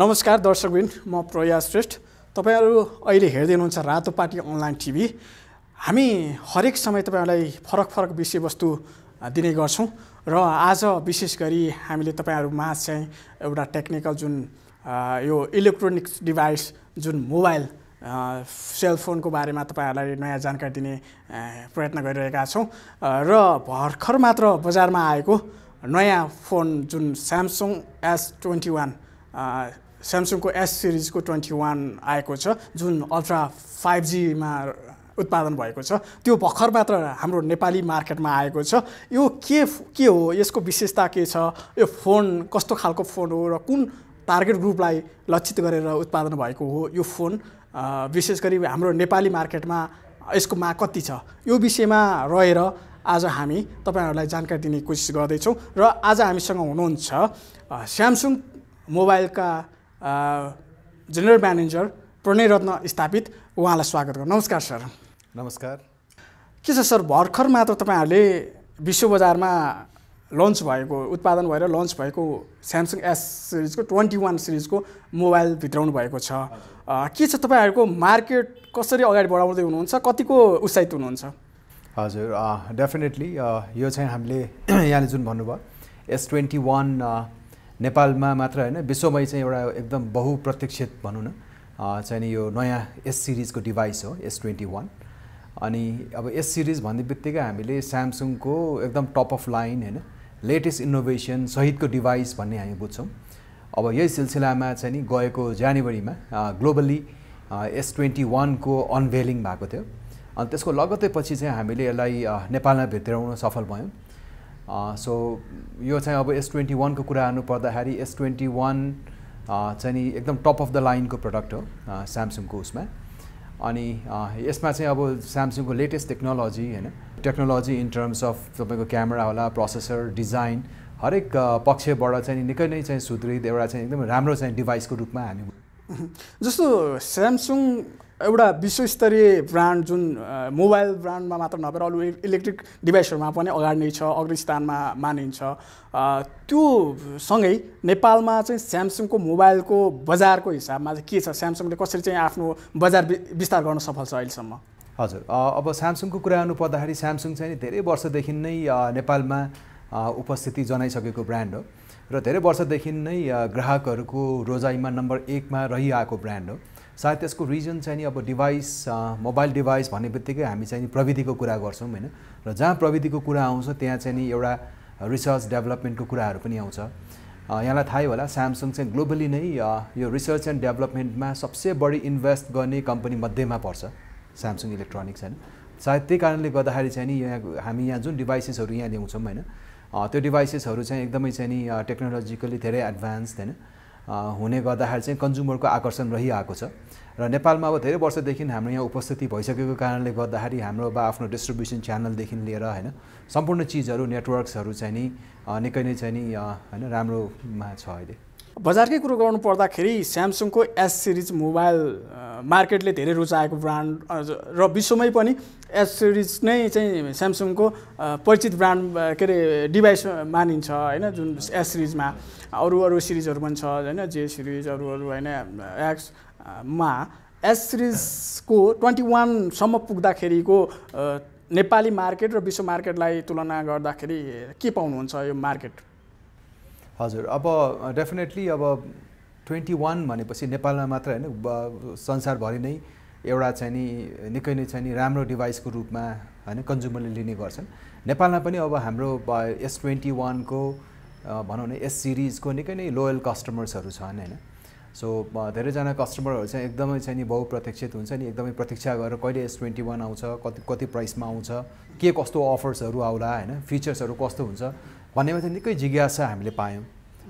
नमस्कार दर्शकबिन म प्रयास श्रेष्ठ तपाईँहरू अहिले हेर्दै हुनुहुन्छ रातो पार्टी अनलाइन टिभी हामी हरेक समय तपाईँहरूलाई फरक फरक विषयवस्तु दिने गर्छौँ र आज विशेष गरी हामीले तपाईँहरूमा चाहिँ एउटा टेक्निकल जुन यो इलेक्ट्रोनिक्स डिभाइस जुन मोबाइल सेलफोनको बारेमा तपाईँहरूलाई नयाँ जानकारी दिने प्रयत्न गरिरहेका छौँ र भर्खर मात्र बजारमा आएको नयाँ फोन जुन स्यामसङ एस ट्वेन्टी वान स्यामसङको एस सिरिजको ट्वेन्टी वान आएको छ जुन अल्ट्रा फाइभ जीमा उत्पादन भएको छ त्यो भर्खर मात्र हाम्रो नेपाली मार्केटमा आएको छ यो के के हो यसको विशेषता के छ यो फोन कस्तो खालको फोन हो र कुन टार्गेट ग्रुपलाई लक्षित गरेर उत्पादन भएको हो यो फोन विशेष गरी हाम्रो नेपाली मार्केटमा यसको माग कति छ यो विषयमा रहेर आज हामी तपाईँहरूलाई जानकारी दिने कोसिस गर्दैछौँ र आज हामीसँग हुनुहुन्छ स्यामसुङ मोबाइलका जेनरल म्यानेजर प्रणय रत्न स्थापित उहाँलाई स्वागत गर्नु नमस्कार सर नमस्कार के छ सर भर्खर मात्र तपाईँहरूले विश्व बजारमा लन्च भएको उत्पादन भएर लन्च भएको स्यामसङ एस सिरिजको ट्वेन्टी वान सिरिजको मोबाइल भित्राउनु भएको छ के छ तपाईँहरूको मार्केट कसरी अगाडि बढाउँदै हुनुहुन्छ कतिको उत्साहित हुनुहुन्छ हजुर डेफिनेटली यो चाहिँ हामीले यहाँले जुन भन्नुभयो एस ट्वेन्टी वान नेपालमा मात्र होइन विश्वमै चाहिँ एउटा एकदम बहुप्रतीक्षित भनौँ न चाहिँ नि यो नयाँ एस सिरिजको डिभाइस हो एस ट्वेन्टी वान अनि अब एस सिरिज भन्ने बित्तिकै हामीले स्यामसङको एकदम टप अफ लाइन होइन लेटेस्ट इनोभेसन सहितको डिभाइस भन्ने हामी बुझ्छौँ अब यही सिलसिलामा चाहिँ नि गएको जनवरीमा ग्लोबली एस ट्वेन्टी वानको अनभेलिङ भएको थियो अनि त्यसको लगत्तै पछि चाहिँ हामीले यसलाई नेपालमा भित्राउन सफल भयौँ सो uh, यो चाहिँ अब एस ट्वेन्टी वानको कुरा गर्नु पर्दाखेरि एस ट्वेन्टी वान uh, चाहिँ नि एकदम टप अफ द लाइनको प्रडक्ट हो स्यामसङको uh, उसमा अनि यसमा चाहिँ अब स्यामसङको लेटेस्ट टेक्नोलोजी होइन टेक्नोलोजी इन टर्म्स अफ तपाईँको क्यामेरा होला प्रोसेसर डिजाइन हरेक पक्षबाट चाहिँ निकै नै चाहिँ सुदृढ एउटा चाहिँ एकदम राम्रो चाहिँ डिभाइसको रूपमा हामी जस्तो स्यामसुङ एउटा विश्वस्तरीय ब्रान्ड जुन मोबाइल ब्रान्डमा मात्र नभएर अरू इलेक्ट्रिक डिभाइसहरूमा पनि अगाडि नै छ अग्रस्थानमा मानिन्छ त्यो सँगै नेपालमा चाहिँ स्यामसङको मोबाइलको बजारको हिसाबमा चाहिँ के छ स्यामसङले कसरी चाहिँ आफ्नो बजार विस्तार गर्न सफल छ अहिलेसम्म हजुर अब स्यामसङको कुरा गर्नु पर्दाखेरि स्यामसङ चाहिँ धेरै वर्षदेखि नै नेपालमा उपस्थिति जनाइसकेको ब्रान्ड हो र धेरै वर्षदेखि नै ग्राहकहरूको रोजाइमा नम्बर एकमा रहिआएको ब्रान्ड हो सायद त्यसको रिजन चाहिँ नि अब डिभाइस मोबाइल डिभाइस भन्ने बित्तिकै हामी चाहिँ नि प्रविधिको कुरा गर्छौँ होइन र जहाँ प्रविधिको कुरा आउँछ त्यहाँ चाहिँ नि एउटा रिसर्च डेभलपमेन्टको कुराहरू पनि आउँछ यहाँलाई थाहै होला स्यामसङ चाहिँ ग्लोबली नै यो रिसर्च एन्ड डेभलपमेन्टमा सबसे बढी इन्भेस्ट गर्ने कम्पनी मध्येमा पर्छ स्यामसङ इलेक्ट्रोनिक्स होइन सायद त्यही कारणले गर्दाखेरि चाहिँ नि यहाँ हामी यहाँ जुन डिभाइसेसहरू यहाँ ल्याउँछौँ होइन त्यो डिभाइसेसहरू चाहिँ एकदमै चाहिँ नि टेक्नोलोजिकली धेरै एडभान्स होइन हुने गर्दाखेरि चाहिँ कन्ज्युमरको आकर्षण रहिआएको छ र नेपालमा अब धेरै वर्षदेखि हाम्रो यहाँ उपस्थिति भइसकेको कारणले गर्दाखेरि हाम्रो अब आफ्नो डिस्ट्रिब्युसन च्यानलदेखि लिएर होइन सम्पूर्ण चिजहरू नेटवर्क्सहरू चाहिँ नि निकै नै चाहिँ नि होइन राम्रोमा छ अहिले बजारकै कुरो गर्नु पर्दाखेरि स्यामसङको एस सिरिज मोबाइल मार्केटले धेरै रुचाएको ब्रान्ड र विश्वमै पनि एस सिरिज नै चाहिँ स्यामसङको परिचित ब्रान्ड के अरे डिभाइस मानिन्छ होइन जुन एस सिरिजमा अरू अरू सिरिजहरू पनि छ होइन जे सिरिज अरू अरू होइन एक्समा एस सिरिजको ट्वेन्टी वानसम्म पुग्दाखेरिको नेपाली मार्केट र विश्व मार्केटलाई तुलना गर्दाखेरि के पाउनुहुन्छ यो मार्केट हजुर अब डेफिनेटली अब ट्वेन्टी वान भनेपछि नेपालमा मात्र होइन संसारभरि नै एउटा चाहिँ नि निकै नै चाहिँ नि राम्रो डिभाइसको रूपमा होइन कन्ज्युमरले लिने गर्छन् नेपालमा पनि अब हाम्रो एस ट्वेन्टी वानको भनौँ न एस सिरिजको निकै नै लोयल कस्टमर्सहरू छन् होइन सो धेरैजना कस्टमरहरू चाहिँ एकदमै चाहिँ नि बहुप्रतीक्षित हुन्छ नि एकदमै प्रतीक्षा गरेर कहिले एस ट्वेन्टी वान आउँछ कति कति प्राइसमा आउँछ के कस्तो अफर्सहरू आउला होइन फिचर्सहरू कस्तो हुन्छ भन्नेमा चाहिँ निकै जिज्ञासा हामीले पायौँ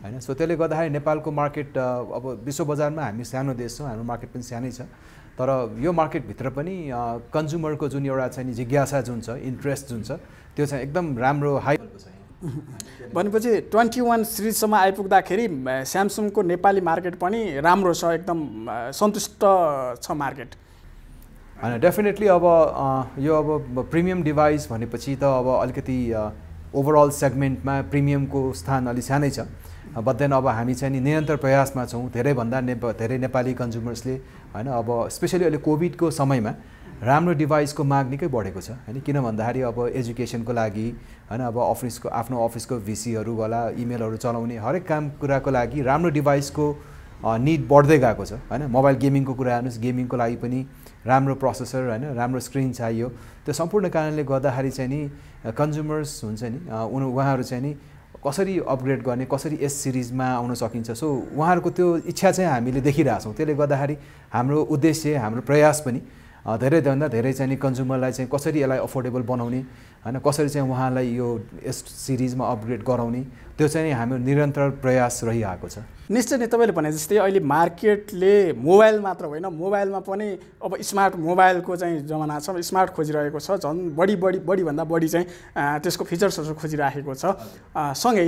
होइन सो त्यसले गर्दाखेरि नेपालको मार्केट अब विश्व बजारमा हामी सानो देश छौँ हाम्रो मार्केट पनि सानै छ तर यो मार्केटभित्र पनि कन्ज्युमरको जुन एउटा चाहिँ जिज्ञासा जुन छ इन्ट्रेस्ट जुन छ त्यो चाहिँ एकदम राम्रो हाई भनेपछि ट्वेन्टी वान सिरिजसम्म आइपुग्दाखेरि स्यामसङको नेपाली मार्केट पनि राम्रो छ एकदम सन्तुष्ट छ मार्केट होइन डेफिनेटली अब यो अब प्रिमियम डिभाइस भनेपछि त अब अलिकति ओभरअल सेगमेन्टमा प्रिमियमको स्थान अलि सानै छ बट अब हामी चाहिँ नि निरन्तर प्रयासमा छौँ धेरैभन्दा ने धेरै नेपाली कन्ज्युमर्सले होइन अब स्पेसली अहिले कोभिडको समयमा राम्रो डिभाइसको माग निकै बढेको छ होइन किन भन्दाखेरि अब एजुकेसनको लागि होइन अब अफिसको आफ्नो अफिसको भिसीहरू होला इमेलहरू चलाउने हरेक काम कुराको लागि राम्रो डिभाइसको निड बढ्दै गएको छ होइन मोबाइल गेमिङको कुरा हेर्नुहोस् गेमिङको लागि पनि राम्रो प्रोसेसर होइन राम्रो स्क्रिन चाहियो त्यो सम्पूर्ण कारणले गर्दाखेरि चाहिँ नि कन्ज्युमर्स हुन्छ नि उनी उहाँहरू चाहिँ नि कसरी अपग्रेड गर्ने कसरी यस सिरिजमा आउन सकिन्छ सो उहाँहरूको त्यो इच्छा चाहिँ हामीले देखिरहेछौँ त्यसले गर्दाखेरि हाम्रो उद्देश्य हाम्रो प्रयास पनि धेरैभन्दा धेरै चाहिँ नि कन्ज्युमरलाई चाहिँ कसरी यसलाई अफोर्डेबल बनाउने होइन कसरी चाहिँ उहाँलाई यो यस सिरिजमा अपग्रेड गराउने त्यो चाहिँ हाम्रो निरन्तर प्रयास रहिआएको छ निश्चय नै तपाईँले भने जस्तै अहिले मार्केटले मोबाइल मात्र होइन मोबाइलमा पनि अब स्मार्ट मोबाइलको चाहिँ जमाना छ स्मार्ट खोजिरहेको छ झन् बढी बढी बढीभन्दा बढी चाहिँ त्यसको फिचर्सहरू खोजिराखेको छ सँगै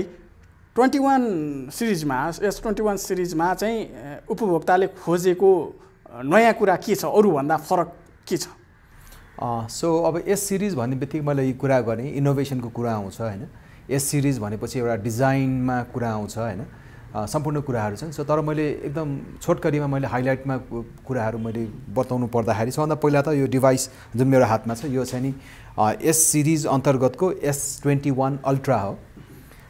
ट्वेन्टी वान सिरिजमा यस ट्वेन्टी वान सिरिजमा चाहिँ उपभोक्ताले खोजेको नयाँ कुरा के छ अरूभन्दा फरक के छ सो अब एस सिरिज भन्ने बित्तिकै मैले कुरा गरेँ इनोभेसनको कुरा आउँछ होइन एस सिरिज भनेपछि एउटा डिजाइनमा कुरा आउँछ होइन सम्पूर्ण कुराहरू छन् सो तर मैले एकदम छोटकरीमा मैले हाइलाइटमा कुराहरू मैले बताउनु पर्दाखेरि सबभन्दा पहिला त यो डिभाइस जुन मेरो हातमा छ यो चाहिँ नि एस सिरिज अन्तर्गतको एस ट्वेन्टी वान अल्ट्रा हो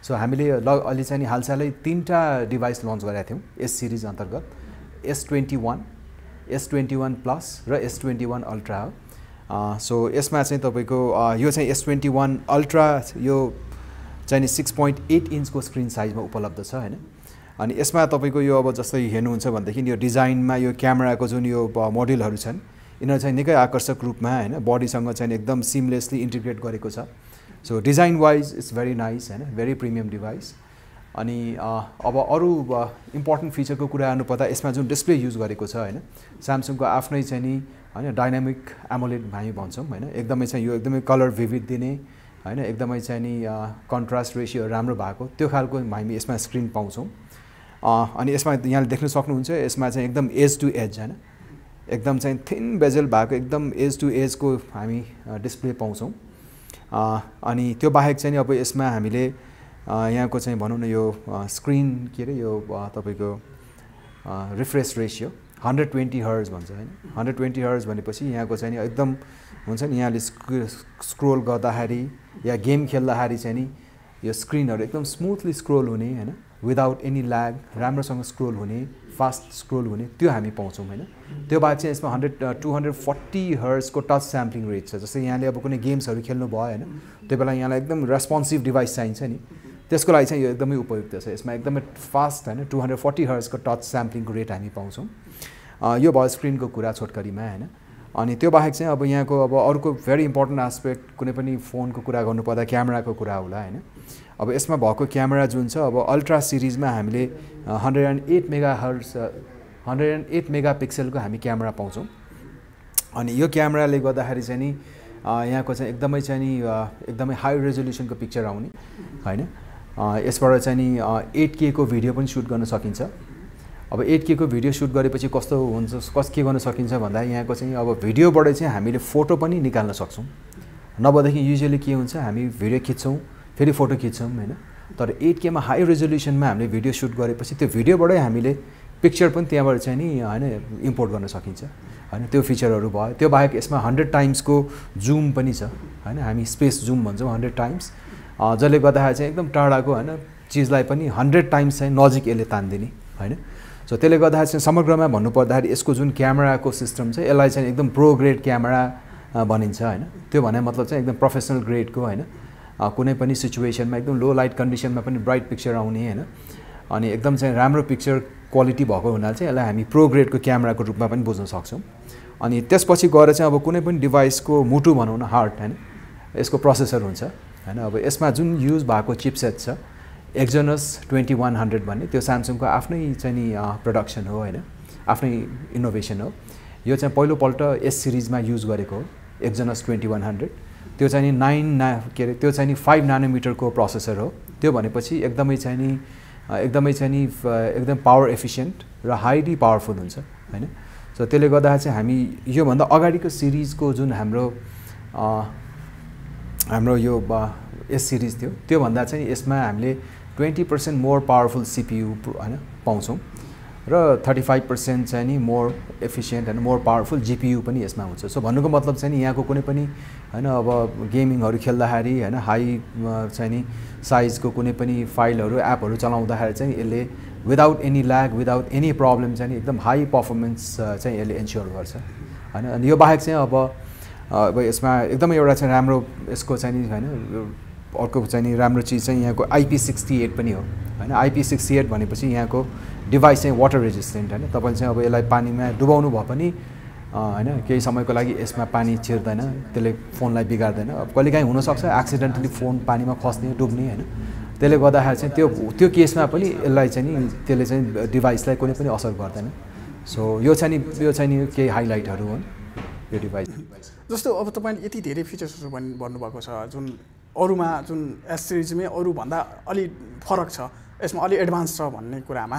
सो हामीले ल अहिले चाहिँ नि हालसालै तिनवटा डिभाइस लन्च गरेका थियौँ एस सिरिज अन्तर्गत S twenty one S twenty one plus र एस ट्वेन्टी वान अल्ट्रा हो सो यसमा चाहिँ तपाईँको यो चाहिँ एस ट्वेन्टी वान अल्ट्रा यो चाहिँ सिक्स पोइन्ट एट इन्चको स्क्रिन साइजमा उपलब्ध छ होइन अनि यसमा तपाईँको यो अब जस्तै हेर्नुहुन्छ भनेदेखि यो डिजाइनमा यो क्यामेराको जुन यो मोडलहरू छन् यिनीहरू चाहिँ निकै आकर्षक रूपमा होइन बडीसँग चाहिँ एकदम सिमलेसली इन्टिग्रेट गरेको छ so design wise it's very nice होइन भेरी प्रिमियम डिभाइस अनि अब अरू इम्पोर्टेन्ट फिचरको कुरा गर्नुपर्दा यसमा जुन डिस्प्ले युज गरेको छ होइन स्यामसङको आफ्नै चाहिँ नि होइन डाइनामिक एमोलेट हामी भन्छौँ होइन एकदमै चाहिँ यो एकदमै कलर विविध दिने होइन एकदमै चाहिँ नि कन्ट्रास्ट रेसियो राम्रो भएको त्यो खालको हामी यसमा स्क्रिन पाउँछौँ अनि यसमा यहाँले देख्न सक्नुहुन्छ यसमा चाहिँ एकदम एज टु एज होइन एकदम चाहिँ थिन बेजल भएको एकदम एज टु एजको हामी डिस्प्ले पाउँछौँ अनि त्यो बाहेक चाहिँ अब यसमा हामीले यहाँको चाहिँ भनौँ न यो स्क्रिन के अरे यो तपाईँको refresh ratio hundred twenty hertz भन्छ होइन हन्ड्रेड ट्वेन्टी हर्स भनेपछि यहाँको चाहिँ नि एकदम हुन्छ नि यहाँले स्क्रोल गर्दाखेरि या गेम खेल्दाखेरि चाहिँ नि यो स्क्रिनहरू एकदम स्मुथली स्क्रोल हुने होइन विदाउट एनी ल्याग राम्रोसँग स्क्रोल हुने फास्ट स्क्रोल हुने त्यो हामी पाउँछौँ होइन त्यो बाद चाहिँ यसमा हन्ड्रेड टु हन्ड्रेड फोर्टी हर्सको टच स्याम्पलिङ रेट छ जस्तै यहाँले अब कुनै गेम्सहरू खेल्नु भयो होइन त्यो बेला यहाँलाई एकदम रेस्पोन्सिभ डिभाइस चाहिन्छ नि त्यसको लागि चाहिँ यो एकदमै उपयुक्त छ यसमा एकदमै फास्ट होइन टु हन्ड्रेड फोर्टी हर्सको टच स्याम्पलिङको रेट हामी पाउँछौँ यो भयो स्क्रिनको कुरा छोटकरीमा होइन अनि त्यो बाहेक चाहिँ अब यहाँको अब अर्को भेरी इम्पोर्टेन्ट आस्पेक्ट कुनै पनि फोनको कुरा गर्नुपर्दा क्यामेराको कुरा होला होइन अब यसमा भएको क्यामेरा जुन छ अब अल्ट्रा सिरिजमा हामीले hundred and eight mega hertz hundred and eight mega पिक्सलको हामी क्यामेरा पाउँछौँ अनि यो क्यामेराले गर्दाखेरि चाहिँ नि यहाँको चाहिँ एकदमै चाहिँ नि एकदमै हाई रेजोल्युसनको पिक्चर आउने होइन यसबाट चाहिँ नि एट केको भिडियो पनि सुट गर्न सकिन्छ अब एट केको भिडियो सुट गरेपछि कस्तो हुन्छ कस के गर्न सकिन्छ भन्दा यहाँको चाहिँ अब भिडियोबाट चाहिँ हामीले फोटो पनि निकाल्न सक्छौँ नभएदेखि युजली के हुन्छ हामी भिडियो खिच्छौँ फेरि फोटो खिच्छौँ होइन तर एट केमा हाई रेजोल्युसनमा हामीले भिडियो सुट गरेपछि त्यो भिडियोबाटै हामीले पिक्चर पनि त्यहाँबाट चाहिँ नि होइन इम्पोर्ट गर्न सकिन्छ होइन त्यो फिचरहरू भयो त्यो बाहेक यसमा हन्ड्रेड टाइम्सको जुम पनि छ होइन हामी स्पेस जुम भन्छौँ हन्ड्रेड टाइम्स जसले गर्दाखेरि चाहिँ एकदम टाढाको होइन चिजलाई पनि हन्ड्रेड टाइम्स चाहिँ नजिक यसले तानिदिने होइन सो त्यसले गर्दाखेरि चाहिँ समग्रमा भन्नुपर्दाखेरि यसको जुन क्यामेराको सिस्टम छ यसलाई चाहिँ एकदम प्रो ग्रेड क्यामेरा भनिन्छ होइन त्यो भने मतलब चाहिँ एकदम प्रोफेसनल ग्रेडको होइन कुनै पनि सिचुएसनमा एकदम लो लाइट कन्डिसनमा पनि ब्राइट पिक्चर आउने होइन अनि एकदम चाहिँ राम्रो पिक्चर क्वालिटी भएको हुनाले चाहिँ यसलाई हामी प्रो ग्रेडको क्यामेराको रूपमा पनि बुझ्न सक्छौँ अनि त्यसपछि गएर चाहिँ अब कुनै पनि डिभाइसको मुटु भनौँ न हार्ट होइन यसको प्रोसेसर हुन्छ होइन अब यसमा जुन युज भएको चिपसेट छ एक्जोनस ट्वेन्टी वान हन्ड्रेड भन्ने त्यो स्यामसङको आफ्नै चाहिँ नि प्रडक्सन हो होइन आफ्नै इनोभेसन हो यो चाहिँ पहिलोपल्ट यस सिरिजमा युज गरेको हो एक्जोनस ट्वेन्टी वान हन्ड्रेड त्यो चाहिँ नि नाइन ना के अरे त्यो चाहिँ नि फाइभ नानोमिटरको प्रोसेसर हो त्यो भनेपछि एकदमै चाहिँ नि एकदमै चाहिँ नि एकदम पावर एफिसियन्ट र हाइली पावरफुल हुन्छ होइन सो त्यसले गर्दा चाहिँ हामी योभन्दा अगाडिको सिरिजको जुन हाम्रो हाम्रो यो एस सिरिज थियो त्योभन्दा चाहिँ यसमा हामीले twenty percent more powerful CPU होइन पाउँछौँ र थर्टी फाइभ पर्सेन्ट चाहिँ नि मोर एफिसियन्ट होइन मोर पावरफुल जिपियु पनि यसमा हुन्छ सो भन्नुको मतलब चाहिँ नि यहाँको कुनै पनि होइन अब गेमिङहरू खेल्दाखेरि होइन हाई चाहिँ नि साइजको कुनै पनि फाइलहरू एपहरू चलाउँदाखेरि चाहिँ यसले without any lag without any problem चाहिँ एकदम हाई पर्फर्मेन्स चाहिँ यसले इन्स्योर गर्छ होइन अनि यो बाहेक चाहिँ अब अब यसमा एकदमै एउटा चाहिँ राम्रो यसको चाहिँ नि होइन अर्को चाहिँ नि राम्रो चिज चाहिँ यहाँको आइपी सिक्सटी एट पनि हो होइन आइपी सिक्सटी एट भनेपछि यहाँको डिभाइस चाहिँ वाटर रेजिस्टेन्ट होइन तपाईँले चाहिँ अब यसलाई पानीमा डुबाउनु भए पनि होइन केही समयको लागि यसमा पानी छिर्दैन त्यसले फोनलाई बिगार्दैन अब कहिलेकाहीँ हुनसक्छ एक्सिडेन्टली फोन पानीमा खस्ने डुब्ने होइन त्यसले गर्दाखेरि चाहिँ त्यो त्यो केसमा पनि यसलाई चाहिँ नि त्यसले चाहिँ डिभाइसलाई कुनै पनि असर गर्दैन सो यो चाहिँ नि यो चाहिँ नि केही हाइलाइटहरू हो यो डिभाइस जस्तो अब तपाईँले यति धेरै फिचर्सहरू भन् भन्नुभएको छ जुन अरूमा जुन एस सिरिजमै अरूभन्दा अलि फरक छ यसमा अलि एडभान्स छ भन्ने कुरामा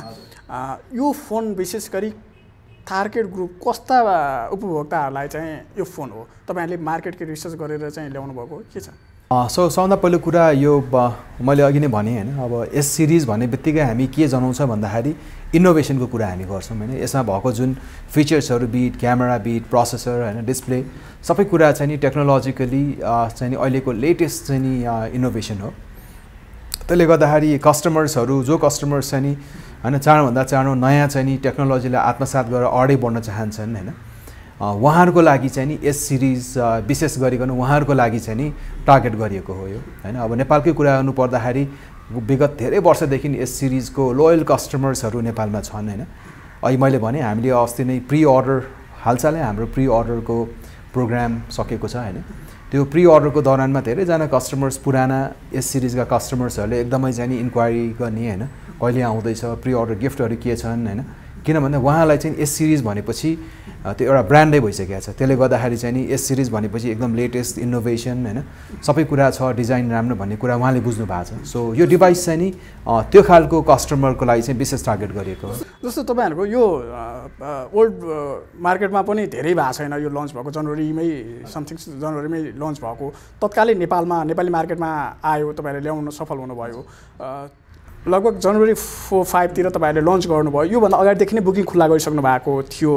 यो फोन विशेष गरी टार्गेट ग्रुप कस्ता उपभोक्ताहरूलाई चाहिँ यो फोन हो तपाईँहरूले मार्केटको रिसर्च गरेर चाहिँ ल्याउनु भएको के छ सो सबभन्दा पहिलो कुरा यो मैले अघि नै भने होइन अब यस सिरिज भन्ने बित्तिकै हामी के जनाउँछ भन्दाखेरि इनोभेसनको कुरा हामी गर्छौँ होइन यसमा भएको जुन फिचर्सहरू बिट क्यामेरा बिट प्रोसेसर होइन डिस्प्ले सबै कुरा चाहिँ नि टेक्नोलोजिकली चाहिँ नि अहिलेको लेटेस्ट चाहिँ नि इनोभेसन हो त्यसले गर्दाखेरि कस्टमर्सहरू जो कस्टमर्स चाहिँ नि होइन चाँडोभन्दा चाँडो नयाँ चाहिँ नि टेक्नोलोजीलाई आत्मसात गरेर अगाडि बढ्न चाहन्छन् होइन उहाँहरूको लागि चाहिँ नि यस सिरिज विशेष गरिकन उहाँहरूको लागि चाहिँ नि टार्गेट गरिएको हो यो होइन अब नेपालकै कुरा गर्नु पर्दाखेरि विगत धेरै वर्षदेखि यस सिरिजको लोयल कस्टमर्सहरू नेपालमा छन् होइन अहिले मैले भने हामीले अस्ति नै प्रि अर्डर हालचालै हाम्रो प्रि अर्डरको प्रोग्राम सकेको छ होइन त्यो प्रि अर्डरको दौरानमा धेरैजना कस्टमर्स पुराना यस सिरिजका कस्टमर्सहरूले एकदमै चाहिँ नि इन्क्वायरी गर्ने होइन कहिले आउँदैछ प्रि अर्डर गिफ्टहरू के छन् होइन किन भन्दा उहाँलाई चाहिँ एस सिरिज भनेपछि त्यो एउटा ब्रान्डै भइसकेको छ त्यसले गर्दाखेरि चाहिँ नि एस सिरिज भनेपछि एकदम लेटेस्ट इनोभेसन होइन सबै कुरा छ डिजाइन राम्रो भन्ने कुरा उहाँले बुझ्नु भएको छ सो यो डिभाइस चाहिँ नि त्यो खालको कस्टमरको लागि चाहिँ विशेष टार्गेट गरिएको जस्तो तपाईँहरूको यो ओल्ड मार्केटमा पनि धेरै भएको छैन यो लन्च भएको जनवरीमै समथिङ जनवरीमै लन्च भएको तत्कालै नेपालमा नेपाली मार्केटमा आयो तपाईँहरू ल्याउनु सफल हुनुभयो लगभग जनवरी फोर फाइभतिर तपाईँहरूले लन्च गर्नुभयो योभन्दा अगाडिदेखि नै बुकिङ खुल्ला गरिसक्नु भएको थियो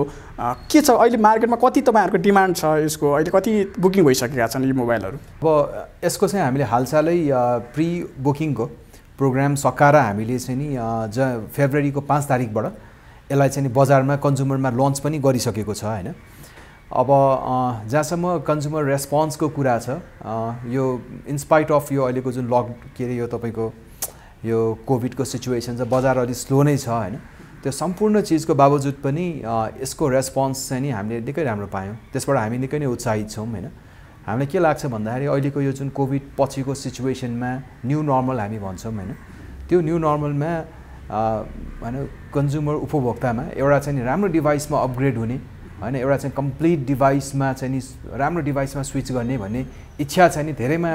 के छ अहिले मार्केटमा कति तपाईँहरूको डिमान्ड छ यसको अहिले कति बुकिङ भइसकेका छन् यी मोबाइलहरू अब यसको चाहिँ हामीले हालसालै प्रि बुकिङको प्रोग्राम सकाएर हामीले चाहिँ नि ज फेब्रुअरीको पाँच तारिकबाट यसलाई चाहिँ नि बजारमा कन्ज्युमरमा लन्च पनि गरिसकेको छ होइन अब जहाँसम्म कन्ज्युमर रेस्पोन्सको कुरा छ यो इन्स्पाइट अफ यो अहिलेको जुन लक के अरे यो तपाईँको यो कोभिडको सिचुएसन छ बजार अलिक स्लो नै छ होइन त्यो सम्पूर्ण चिजको बावजुद पनि यसको रेस्पोन्स चाहिँ नि हामीले निकै राम्रो पायौँ त्यसबाट हामी निकै नै उत्साहित छौँ होइन हामीलाई के लाग्छ भन्दाखेरि अहिलेको यो जुन कोभिड पछिको सिचुएसनमा न्यू नर्मल हामी भन्छौँ होइन त्यो न्यू नर्मलमा होइन कन्ज्युमर उपभोक्तामा एउटा चाहिँ राम्रो डिभाइसमा अपग्रेड हुने होइन एउटा चाहिँ कम्प्लिट डिभाइसमा चाहिँ नि राम्रो डिभाइसमा स्विच गर्ने भन्ने इच्छा चाहिँ नि धेरैमा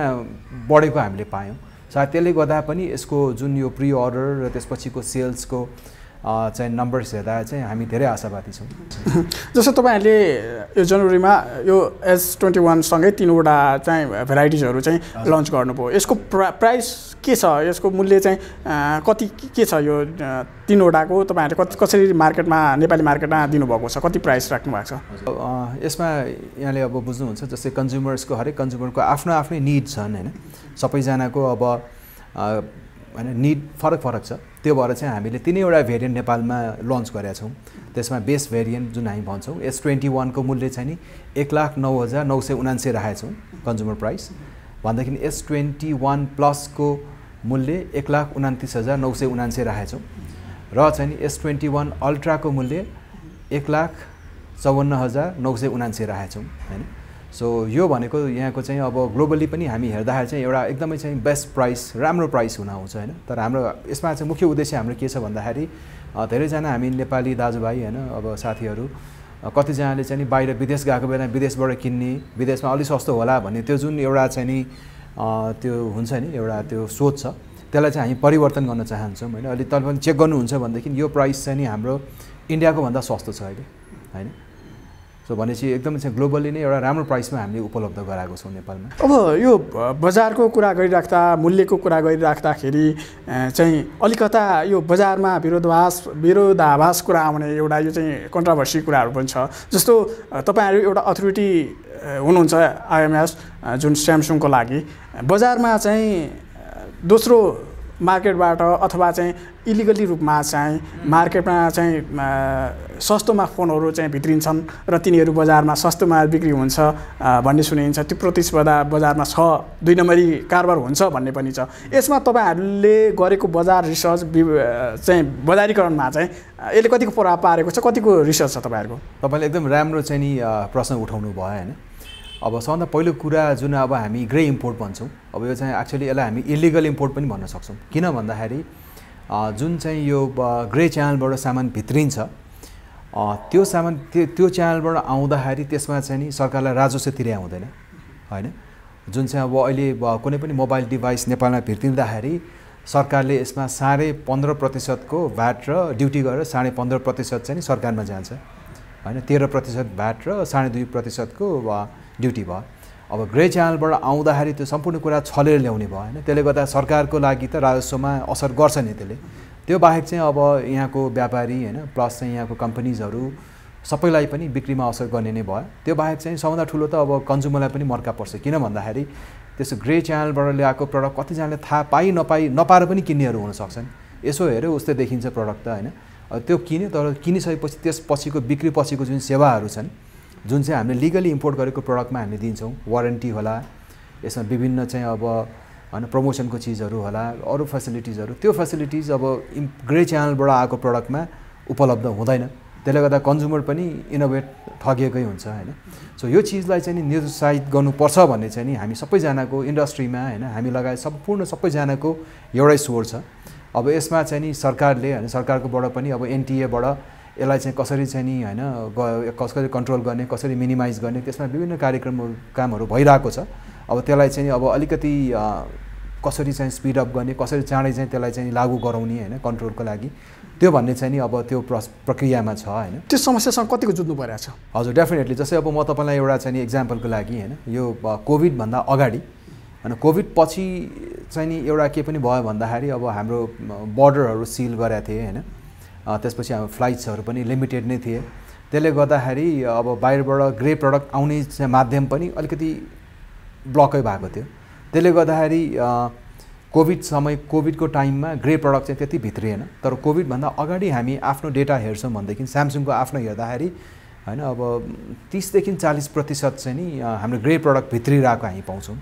बढेको हामीले पायौँ सायद त्यसले गर्दा पनि यसको जुन यो प्रि अर्डर र त्यसपछिको सेल्सको चाहिँ नम्बर्स हेर्दा चाहिँ हामी धेरै आशावादी छौँ जस्तो तपाईँहरूले यो जनवरीमा यो एस ट्वेन्टी वानसँगै तिनवटा चाहिँ भेराइटिजहरू चाहिँ लन्च गर्नुभयो यसको प्रा प्राइस के छ यसको मूल्य चाहिँ कति के छ यो तिनवटाको तपाईँहरूले कति कसरी मार्केटमा नेपाली मार्केटमा दिनुभएको छ कति प्राइस राख्नु भएको छ यसमा यहाँले अब बुझ्नुहुन्छ जस्तै कन्ज्युमर्सको हरेक कन्ज्युमरको आफ्नो आफ्नै निड छन् होइन सबैजनाको अब होइन निड फरक फरक छ त्यो भएर चाहिँ हामीले तिनैवटा भेरिएन्ट नेपालमा लन्च गरेका छौँ त्यसमा बेस्ट भेरिएन्ट जुन हामी भन्छौँ एस ट्वेन्टी वानको मूल्य चाहिँ नि एक लाख नौ हजार नौ सय उनान्से राखेका छौँ कन्ज्युमर प्राइस भनेदेखि एस ट्वेन्टी वान प्लसको मूल्य एक लाख उनातिस हजार नौ सय उनान्से राखेका छौँ र चाहिँ नि एस ट्वेन्टी वान अल्ट्राको मूल्य एक लाख चौवन्न हजार नौ सय उनान्से राखेका छौँ होइन सो यो भनेको यहाँको चाहिँ अब ग्लोबली पनि हामी हेर्दाखेरि चाहिँ एउटा एकदमै चाहिँ बेस्ट प्राइस राम्रो प्राइस हुन आउँछ होइन तर हाम्रो यसमा चाहिँ मुख्य उद्देश्य हाम्रो के छ भन्दाखेरि धेरैजना हामी नेपाली दाजुभाइ होइन अब साथीहरू कतिजनाले चाहिँ बाहिर विदेश गएको बेला विदेशबाट किन्ने विदेशमा अलिक सस्तो होला भन्ने त्यो जुन एउटा चाहिँ नि त्यो हुन्छ नि एउटा त्यो सोच छ त्यसलाई चाहिँ हामी परिवर्तन गर्न चाहन्छौँ होइन अहिले तपाईँ पनि चेक गर्नुहुन्छ भनेदेखि यो प्राइस चाहिँ नि हाम्रो इन्डियाको भन्दा सस्तो छ अहिले होइन सो भनेपछि एकदमै चाहिँ ग्लोबली नै एउटा राम्रो प्राइसमा हामीले उपलब्ध गराएको छौँ नेपालमा अब यो बजारको कुरा गरिराख्दा मूल्यको कुरा गरिराख्दाखेरि चाहिँ अलिकता यो बजारमा विरोधवास विरोधाभास कुरा आउने एउटा यो चाहिँ कन्ट्राभर्सी कुराहरू पनि छ जस्तो तपाईँहरू एउटा अथोरिटी हुनुहुन्छ आइएमएस जुन स्यामसुङको लागि बजारमा चाहिँ दोस्रो मार्केटबाट अथवा चाहिँ इलिगली रूपमा चाहिँ मार्केटमा चाहिँ सस्तोमा फोनहरू चाहिँ भित्रिन्छन् र तिनीहरू बजारमा सस्तोमा बिक्री हुन्छ भन्ने सुनिन्छ त्यो प्रतिस्पर्धा बजारमा छ दुई नम्बरी कारोबार हुन्छ भन्ने पनि छ यसमा तपाईँहरूले गरेको बजार रिसर्च चाहिँ बजारीकरणमा चाहिँ यसले कतिको प्रभाव पारेको छ कतिको रिसर्च छ तपाईँहरूको तपाईँले एकदम राम्रो चाहिँ नि प्रश्न उठाउनु भयो होइन अब सबभन्दा पहिलो कुरा जुन अब हामी ग्रे इम्पोर्ट भन्छौँ अब यो चाहिँ एक्चुली यसलाई हामी इलिगल इम्पोर्ट पनि भन्न सक्छौँ किन भन्दाखेरि जुन चाहिँ यो ग्रे च्यानलबाट सामान भित्रिन्छ त्यो सामान त्यो त्यो च्यानलबाट आउँदाखेरि त्यसमा चाहिँ नि सरकारलाई राजस्व तिरे आउँदैन होइन जुन चाहिँ अब अहिले कुनै पनि मोबाइल डिभाइस नेपालमा भित्रिँदाखेरि सरकारले यसमा साढे पन्ध्र प्रतिशतको भ्याट र ड्युटी गरेर साढे पन्ध्र प्रतिशत चाहिँ सरकारमा जान्छ होइन तेह्र प्रतिशत भ्याट र साढे दुई प्रतिशतको ड्युटी भयो अब ग्रे च्यानलबाट आउँदाखेरि त्यो सम्पूर्ण कुरा छलेर ल्याउने भयो होइन त्यसले गर्दा सरकारको लागि त राजस्वमा असर गर्छ नि त्यसले त्यो बाहेक चाहिँ अब यहाँको व्यापारी होइन प्लस चाहिँ यहाँको कम्पनीजहरू सबैलाई पनि बिक्रीमा असर गर्ने नै भयो त्यो बाहेक चाहिँ सबभन्दा ठुलो त अब कन्ज्युमरलाई पनि मर्का पर्छ किन भन्दाखेरि त्यसो ग्रे च्यानलबाट ल्याएको प्रडक्ट कतिजनाले थाहा पाइ नपाई नपाएर पनि किन्नेहरू हुनसक्छन् यसो हेऱ्यो उस्तै देखिन्छ प्रडक्ट त होइन त्यो किन्यो तर किनिसकेपछि त्यसपछिको बिक्री पछिको जुन सेवाहरू छन् जुन चाहिँ हामीले लिगली इम्पोर्ट गरेको प्रडक्टमा हामी दिन्छौँ वारेन्टी होला यसमा विभिन्न चाहिँ अब होइन प्रमोसनको चिजहरू होला अरू फेसिलिटिजहरू त्यो फेसिलिटिज अब ग्रे च्यानलबाट आएको प्रडक्टमा उपलब्ध हुँदैन त्यसले गर्दा कन्ज्युमर पनि इनोभेट ठगिएकै हुन्छ होइन सो यो चिजलाई चाहिँ नि निरुत्साहित गर्नुपर्छ भन्ने चाहिँ नि हामी सबैजनाको इन्डस्ट्रीमा होइन हामी लगायत सम्पूर्ण सबैजनाको एउटै स्वर छ अब यसमा चाहिँ नि सरकारले होइन सरकारकोबाट पनि अब एनटिएबाट यसलाई चाहिँ कसरी चाहिँ नि होइन कसरी कन्ट्रोल गर्ने कसरी मिनिमाइज गर्ने त्यसमा विभिन्न कार्यक्रमहरू कामहरू भइरहेको छ अब त्यसलाई चाहिँ अब अलिकति कसरी चाहिँ स्पिड अप गर्ने कसरी चाँडै चाहिँ त्यसलाई चाहिँ लागू गराउने होइन कन्ट्रोलको लागि त्यो भन्ने चाहिँ नि अब त्यो प्रक्रियामा छ होइन त्यो समस्यासँग कतिको जुझ्नु परेको छ हजुर डेफिनेटली जस्तै अब म तपाईँलाई एउटा चाहिँ नि इक्जाम्पलको लागि होइन यो कोभिडभन्दा अगाडि होइन कोभिड पछि चाहिँ नि एउटा के पनि भयो भन्दाखेरि अब हाम्रो बोर्डरहरू सिल गरेका थिए होइन त्यसपछि हाम्रो फ्लाइट्सहरू पनि लिमिटेड नै थिए त्यसले गर्दाखेरि अब बाहिरबाट ग्रे प्रडक्ट आउने माध्यम पनि अलिकति ब्लकै भएको थियो त्यसले गर्दाखेरि कोभिड समय कोभिडको टाइममा ग्रे प्रडक्ट चाहिँ त्यति भित्रिएन तर कोभिडभन्दा अगाडि हामी आफ्नो डेटा हेर्छौँ भनेदेखि स्यामसङको आफ्नो हेर्दाखेरि होइन अब तिसदेखि चालिस प्रतिशत चाहिँ नि हाम्रो ग्रे प्रडक्ट भित्रिरहेको हामी पाउँछौँ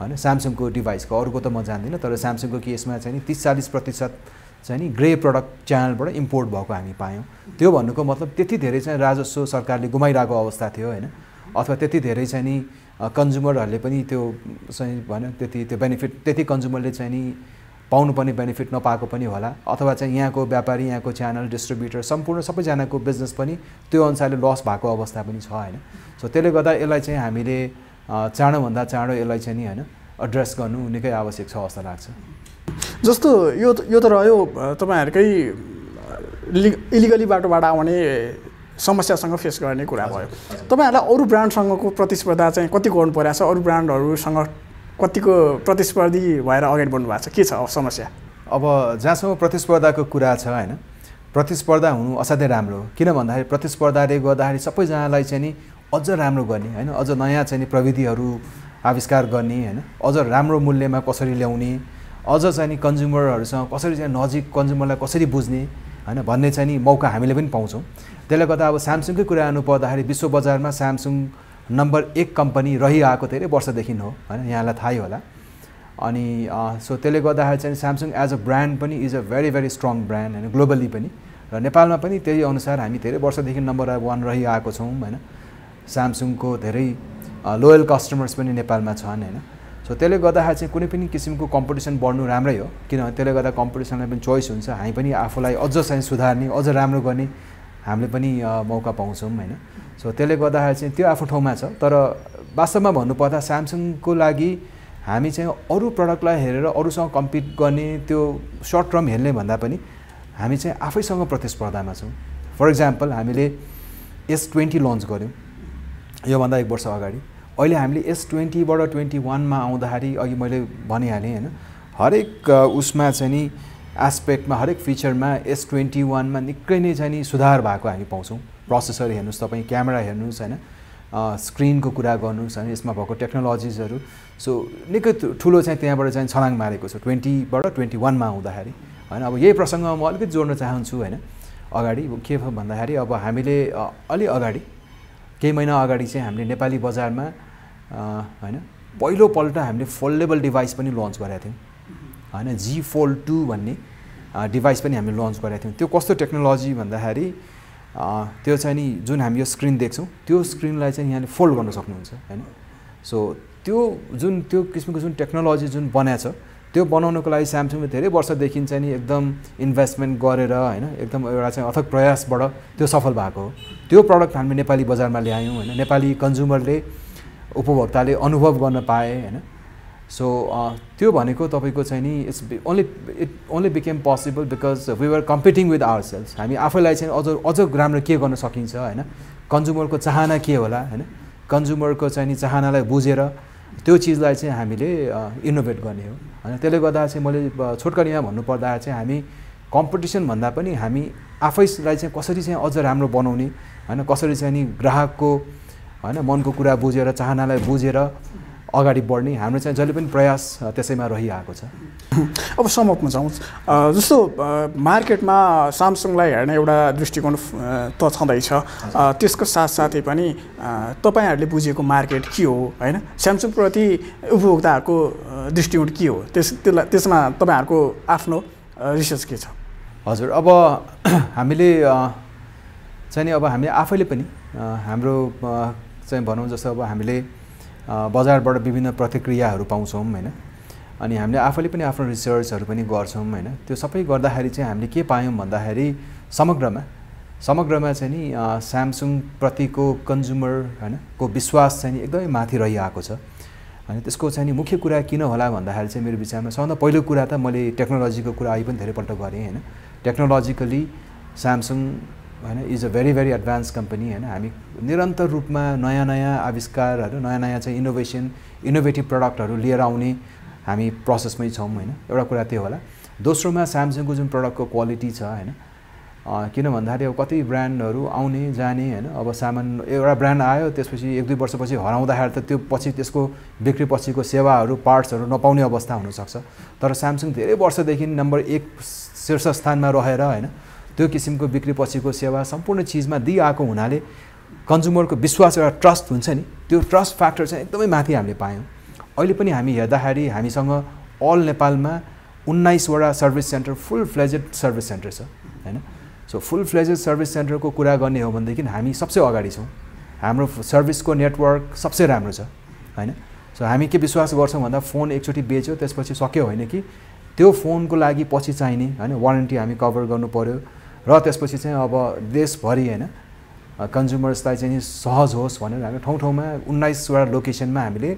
होइन स्यामसङको डिभाइसको अरूको त म जान्दिनँ तर स्यामसङको केसमा चाहिँ नि तिस चालिस प्रतिशत चाहिँ नि ग्रे प्रडक्ट च्यानलबाट इम्पोर्ट भएको हामी पायौँ त्यो भन्नुको मतलब त्यति धेरै चाहिँ राजस्व सरकारले गुमाइरहेको अवस्था थियो होइन अथवा त्यति धेरै चाहिँ नि कन्ज्युमरहरूले पनि त्यो चाहिँ भन त्यति त्यो बेनिफिट त्यति कन्ज्युमरले चाहिँ नि पाउनुपर्ने बेनिफिट नपाएको पनि होला अथवा चाहिँ यहाँको व्यापारी यहाँको च्यानल डिस्ट्रिब्युटर सम्पूर्ण सबैजनाको बिजनेस पनि त्यो अनुसारले लस भएको अवस्था पनि छ होइन सो त्यसले गर्दा यसलाई चाहिँ हामीले चाँडोभन्दा चाँडो यसलाई चाहिँ नि होइन एड्रेस गर्नु निकै आवश्यक छ जस्तो लाग्छ जस्तो यो यो त रह्यो तपाईँहरूकै इलिगली बाटोबाट आउने समस्यासँग फेस गर्ने कुरा भयो तपाईँहरूलाई अरू ब्रान्डसँगको प्रतिस्पर्धा चाहिँ कति गर्नु परेको छ अरू ब्रान्डहरूसँग कतिको प्रतिस्पर्धी भएर अगाडि बढ्नु भएको छ के छ समस्या अब जहाँसम्म प्रतिस्पर्धाको कुरा छ होइन प्रतिस्पर्धा हुनु असाध्यै राम्रो हो किन भन्दाखेरि प्रतिस्पर्धाले गर्दाखेरि सबैजनालाई चाहिँ नि अझ राम्रो गर्ने होइन अझ नयाँ चाहिँ नि प्रविधिहरू आविष्कार गर्ने होइन अझ राम्रो मूल्यमा कसरी ल्याउने अझ चाहिँ नि कन्ज्युमरहरूसँग कसरी चाहिँ नजिक कन्ज्युमरलाई कसरी बुझ्ने होइन भन्ने चाहिँ नि मौका हामीले पनि पाउँछौँ त्यसले गर्दा अब स्यामसङकै कुरा आउनु पर्दाखेरि विश्व बजारमा स्यामसङ नम्बर एक कम्पनी रहिआएको धेरै वर्षदेखि हो होइन यहाँलाई थाहै होला अनि सो त्यसले गर्दाखेरि चाहिँ स्यामसङ एज अ ब्रान्ड पनि is a very very strong brand होइन ग्लोबली पनि र नेपालमा पनि त्यही अनुसार हामी धेरै वर्षदेखि नम्बर वान रहिआएको छौँ होइन स्यामसङको धेरै लोयल कस्टमर्स पनि नेपालमा छन् होइन सो त्यसले गर्दाखेरि चाहिँ कुनै पनि किसिमको कम्पिटिसन बढ्नु राम्रै हो किनभने त्यसले गर्दा कम्पिटिसनलाई पनि चोइस हुन्छ हामी पनि आफूलाई अझ चाहिँ सुधार्ने अझ राम्रो गर्ने हामीले पनि मौका पाउँछौँ होइन सो त्यसले गर्दाखेरि चाहिँ त्यो आफ्नो ठाउँमा छ तर वास्तवमा भन्नुपर्दा स्यामसङको लागि हामी चाहिँ अरू प्रडक्टलाई हेरेर अरूसँग कम्पिट गर्ने त्यो सर्ट टर्म हेर्ने भन्दा पनि हामी चाहिँ आफैसँग प्रतिस्पर्धामा छौँ फर इक्जाम्पल हामीले एस ट्वेन्टी लन्च गऱ्यौँ योभन्दा एक वर्ष अगाडि अहिले हामीले एस ट्वेन्टीबाट ट्वेन्टी वानमा आउँदाखेरि अघि मैले भनिहालेँ होइन हरेक उसमा चाहिँ नि एस्पेक्टमा हरेक फिचरमा एस ट्वेन्टी वानमा निकै नै चाहिँ नि सुधार भएको हामी पाउँछौँ प्रोसेसर हेर्नुहोस् तपाईँ क्यामेरा हेर्नुहोस् होइन स्क्रिनको कुरा गर्नुहोस् होइन यसमा भएको टेक्नोलोजिजहरू सो निकै ठुलो चाहिँ त्यहाँबाट चाहिँ छलाङ मारेको छ ट्वेन्टीबाट ट्वेन्टी वानमा आउँदाखेरि होइन अब यही प्रसङ्गमा म अलिकति जोड्न चाहन्छु होइन अगाडि के भन्दाखेरि अब हामीले अलि अगाडि केही महिना अगाडि चाहिँ हामीले नेपाली बजारमा होइन पहिलोपल्ट हामीले फोल्डेबल डिभाइस पनि लन्च गरेका थियौँ होइन जी फोल्ड टू भन्ने डिभाइस पनि हामीले लन्च गरेका थियौँ त्यो कस्तो टेक्नोलोजी भन्दाखेरि त्यो चाहिँ नि जुन हामी यो स्क्रिन देख्छौँ त्यो स्क्रिनलाई चाहिँ यहाँले फोल्ड गर्न सक्नुहुन्छ होइन सो त्यो जुन त्यो किसिमको जुन टेक्नोलोजी जुन बनाएको छ त्यो बनाउनुको लागि स्यामसङले धेरै वर्षदेखि चाहिँ नि एकदम इन्भेस्टमेन्ट गरेर होइन एकदम एउटा चाहिँ अथक प्रयासबाट त्यो सफल भएको हो त्यो प्रडक्ट हामी नेपाली बजारमा ल्यायौँ होइन नेपाली कन्ज्युमरले उपभोक्ताले अनुभव गर्न पाए होइन सो त्यो भनेको तपाईँको चाहिँ नि it's only it only became possible because we are competing with ourselves हामी आफैलाई चाहिँ अझ अझ राम्रो के गर्न सकिन्छ होइन कन्ज्युमरको चाहना के होला होइन कन्ज्युमरको चाहिँ नि चाहनालाई बुझेर त्यो चिजलाई चाहिँ हामीले इनोभेट गर्ने हो होइन त्यसले गर्दा चाहिँ मैले छोटकरीमा भन्नुपर्दा चाहिँ हामी कम्पिटिसन भन्दा पनि हामी आफैलाई चाहिँ कसरी चाहिँ अझ राम्रो बनाउने होइन कसरी चाहिँ नि ग्राहकको होइन मनको कुरा बुझेर चाहनालाई बुझेर अगाडि बढ्ने हाम्रो चाहिँ जहिले पनि प्रयास त्यसैमा रहिआएको छ अब समपमा जाउँ जस्तो मार्केटमा सामसङलाई हेर्ने एउटा दृष्टिकोण त छँदैछ त्यसको साथसाथै पनि तपाईँहरूले बुझेको मार्केट के हो होइन स्यामसङप्रति उपभोक्ताहरूको दृष्टिकोण के हो त्यस त्यसलाई त्यसमा तपाईँहरूको आफ्नो रिसर्च के छ हजुर अब हामीले चाहिँ नि अब हामी आफैले पनि हाम्रो चाहिँ भनौँ जस्तो अब हामीले बजारबाट विभिन्न प्रतिक्रियाहरू पाउँछौँ होइन अनि हामीले आफैले पनि आफ्नो रिसर्चहरू पनि गर्छौँ होइन त्यो सबै गर्दाखेरि चाहिँ हामीले के पायौँ भन्दाखेरि समग्रमा समग्रमा चाहिँ नि स्यामसुङप्रतिको कन्ज्युमर होइन को विश्वास चाहिँ नि एकदमै माथि रहिआएको छ अनि त्यसको चाहिँ नि मुख्य कुरा किन होला भन्दाखेरि चाहिँ मेरो विचारमा सबभन्दा पहिलो कुरा त मैले टेक्नोलोजीको कुरा अहिले पनि धेरैपल्ट गरेँ होइन टेक्नोलोजिकली स्यामसुङ होइन is a very very advance company होइन हामी निरन्तर रूपमा नयाँ नयाँ आविष्कारहरू नयाँ नयाँ चाहिँ इनोभेसन इनोभेटिभ प्रडक्टहरू लिएर आउने हामी प्रोसेसमै छौँ होइन एउटा कुरा त्यो होला दोस्रोमा स्यामसङको जुन प्रडक्टको क्वालिटी छ होइन किन भन्दाखेरि अब कति ब्रान्डहरू आउने जाने होइन अब सामान एउटा ब्रान्ड आयो त्यसपछि एक दुई वर्षपछि हराउँदाखेरि त त्यो पछि त्यसको बिक्री पछिको सेवाहरू पार्ट्सहरू नपाउने अवस्था हुनसक्छ तर स्यामसङ धेरै वर्षदेखि नम्बर एक शीर्ष स्थानमा रहेर होइन त्यो किसिमको बिक्री पछिको सेवा सम्पूर्ण चिजमा दिइआएको हुनाले कन्ज्युमरको विश्वास एउटा ट्रस्ट हुन्छ नि त्यो ट्रस्ट फ्याक्टर चाहिँ एकदमै माथि हामीले पायौँ अहिले पनि हामी हेर्दाखेरि हामीसँग अल नेपालमा उन्नाइसवटा service centre full fledged service centre छ होइन सो फुल फ्लेजेड सर्भिस सेन्टरको कुरा गर्ने हो भनेदेखि हामी सबसे अगाडि छौँ हाम्रो सर्भिसको नेटवर्क सबसे राम्रो छ होइन सो हामी के विश्वास गर्छौँ भन्दा फोन एकचोटि बेच्यो त्यसपछि सक्यो होइन कि त्यो फोनको लागि पछि चाहिने होइन वारेन्टी हामी कभर गर्नु पऱ्यो र त्यसपछि चाहिँ अब देशभरि होइन कन्ज्युमर्सलाई चाहिँ सहज होस् भनेर हामी ठाउँ ठाउँमा उन्नाइसवटा लोकेसनमा हामीले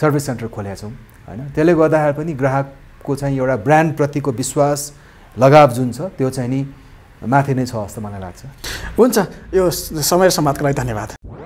सर्भिस सेन्टर खोलेका छौँ होइन त्यसले गर्दाखेरि पनि ग्राहकको चाहिँ एउटा ब्रान्डप्रतिको विश्वास लगाव जुन छ त्यो चाहिँ नि माथि नै छ जस्तो मलाई लाग्छ हुन्छ यो समय समाजको लागि धन्यवाद